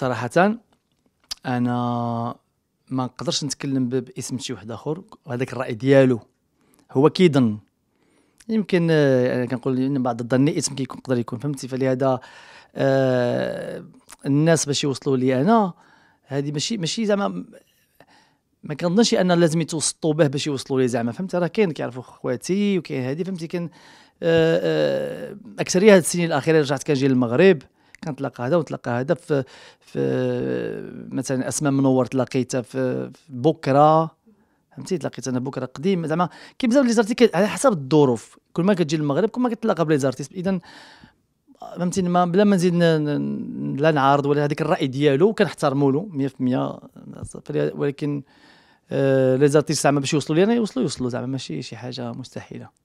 صراحه انا ما نقدرش نتكلم باسم شي واحد اخر هذاك الراي ديالو هو كيظن يمكن آه، انا كنقول ان بعض الظن اسم كيكون يقدر يكون فهمتي فلهذا آه الناس باش يوصلوا لي انا هذه ماشي ماشي زعما ما كنظنش ان لازم يتوسطوا به باش يوصلوا لي زعما فهمتي راه كاين كيعرفوا خواتي وكاين هذه فهمتي كان آه آه اكثريه هاد السنين الاخيره رجعت كنجي للمغرب تلقى هذا وتلقى هذا في في مثلا اسماء منور تلاقيتها في, بكره فهمتي تلاقيت انا بكره قديم زعما بزاف لي زارتي على حسب الظروف كل ما كتجي للمغرب كل ما كتلاقى بلي زارتي اذا فهمتي ما بلا ما نزيد لا نعارض ولا هذاك الراي ديالو كنحترمو له 100% ولكن آه لي زارتي زعما باش يوصلوا لينا يوصلوا يوصلوا زعما ماشي شي حاجه مستحيله